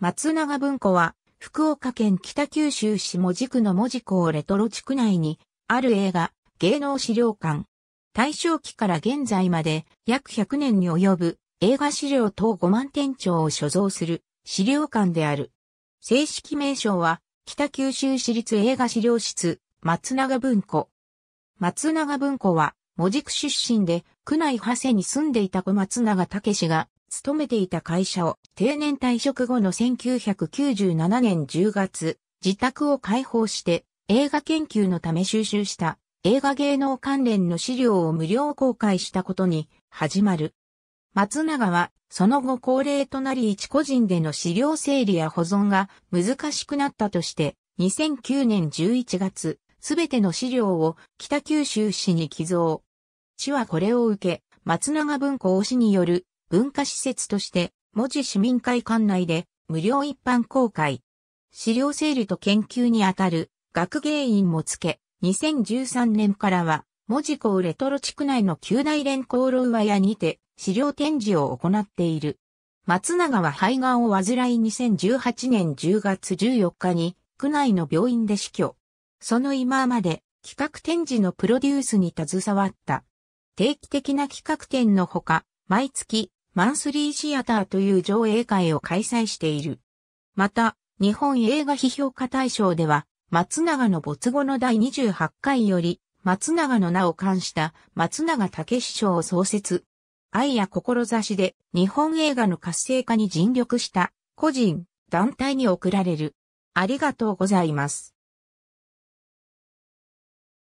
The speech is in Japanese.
松永文庫は、福岡県北九州市文字区の門司港レトロ地区内に、ある映画、芸能資料館。大正期から現在まで、約100年に及ぶ、映画資料等5万点帳を所蔵する、資料館である。正式名称は、北九州市立映画資料室、松永文庫。松永文庫は、文字区出身で、区内長谷に住んでいた小松永武が、勤めていた会社を定年退職後の1997年10月、自宅を開放して映画研究のため収集した映画芸能関連の資料を無料公開したことに始まる。松永はその後高齢となり一個人での資料整理や保存が難しくなったとして2009年11月、すべての資料を北九州市に寄贈。市はこれを受け、松永文庫を市による文化施設として、文字市民会館内で無料一般公開。資料整理と研究にあたる学芸員もつけ、2013年からは、文字港レトロ地区内の旧大連航路上屋にて資料展示を行っている。松永は肺がんを患い2018年10月14日に区内の病院で死去。その今まで企画展示のプロデュースに携わった。定期的な企画展のほか、毎月マンスリーシアターという上映会を開催している。また、日本映画批評家大賞では、松永の没後の第28回より、松永の名を冠した松永武史賞を創設。愛や志で日本映画の活性化に尽力した個人、団体に贈られる。ありがとうございます。